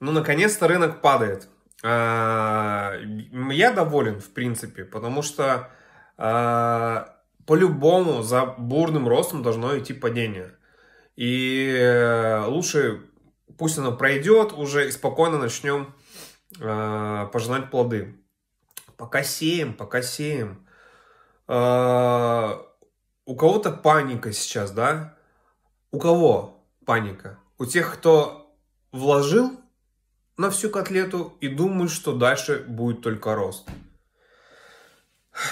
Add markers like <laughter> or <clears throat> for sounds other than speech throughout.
Ну, наконец-то рынок падает. А, я доволен, в принципе, потому что а, по-любому за бурным ростом должно идти падение. И э, лучше пусть оно пройдет уже и спокойно начнем а, пожинать плоды. Пока сеем, пока сеем. У кого-то паника сейчас, да? У кого паника? У тех, кто вложил на всю котлету и думают, что дальше будет только рост.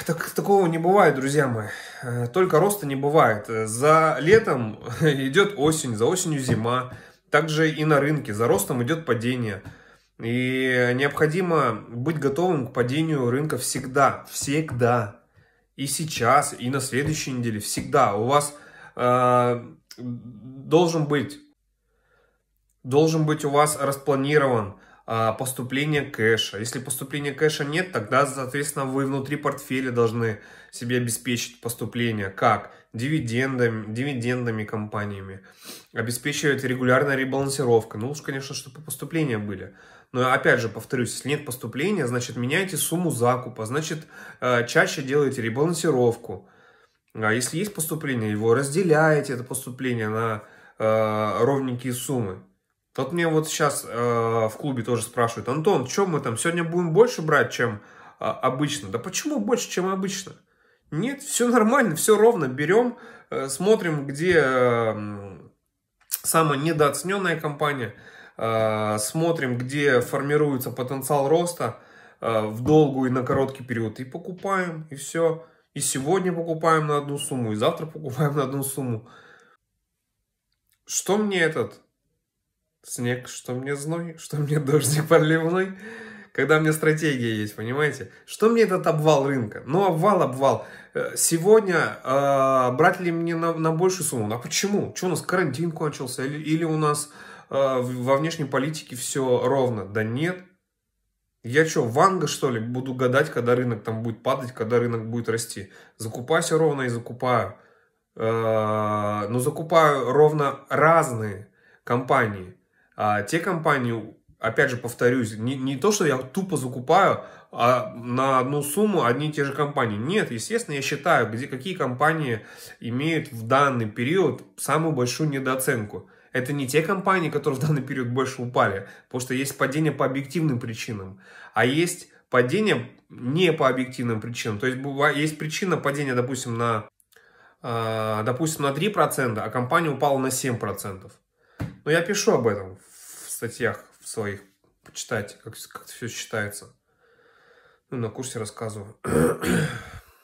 Так, такого не бывает, друзья мои. Э, только роста не бывает. За летом <laughs> идет осень, за осенью зима. Также и на рынке. За ростом идет падение. И необходимо быть готовым к падению рынка всегда. Всегда. И сейчас, и на следующей неделе. Всегда. У вас э, должен быть должен быть у вас распланирован а, поступление кэша. Если поступления кэша нет, тогда, соответственно, вы внутри портфеля должны себе обеспечить поступление. Как? Дивидендами, дивидендами компаниями. Обеспечивать регулярная ребалансировка. Ну, лучше, конечно, чтобы поступления были. Но, опять же, повторюсь, если нет поступления, значит, меняйте сумму закупа. Значит, э, чаще делаете ребалансировку. А если есть поступление, его разделяете, это поступление на э, ровненькие суммы. Тот мне вот сейчас э, в клубе тоже спрашивают, Антон, что мы там сегодня будем больше брать, чем э, обычно? Да почему больше, чем обычно? Нет, все нормально, все ровно, берем, э, смотрим, где э, самая недооцененная компания, э, смотрим, где формируется потенциал роста э, в долгую и на короткий период, и покупаем, и все. И сегодня покупаем на одну сумму, и завтра покупаем на одну сумму. Что мне этот Снег, что мне зной, <laughs> что мне дождик поливной, Когда у меня стратегия есть, понимаете? Что мне этот обвал рынка? Ну, обвал, обвал. Э, сегодня э, брать ли мне на, на большую сумму? Ну, а почему? Что у нас карантин кончился? Или, или у нас э, во внешней политике все ровно? Да нет. Я что, Ванга, что ли, буду гадать, когда рынок там будет падать, когда рынок будет расти? Закупайся ровно и закупаю. Э, но закупаю ровно разные компании. А те компании, опять же повторюсь, не, не то, что я тупо закупаю а на одну сумму одни и те же компании. Нет, естественно, я считаю, где, какие компании имеют в данный период самую большую недооценку. Это не те компании, которые в данный период больше упали, потому что есть падение по объективным причинам, а есть падение не по объективным причинам. То есть есть причина падения, допустим, на, а, допустим, на 3%, а компания упала на 7%. Но я пишу об этом статьях в своих почитать, как, как все считается. Ну, на курсе рассказываю.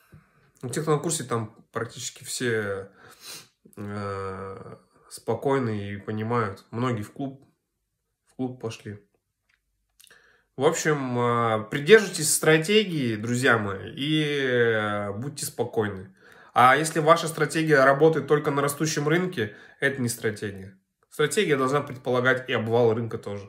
<clears throat> У тех, кто на курсе, там практически все э, спокойны и понимают. Многие в клуб, в клуб пошли. В общем, э, придерживайтесь стратегии, друзья мои, и э, будьте спокойны. А если ваша стратегия работает только на растущем рынке, это не стратегия. Стратегия должна предполагать и обвал рынка тоже.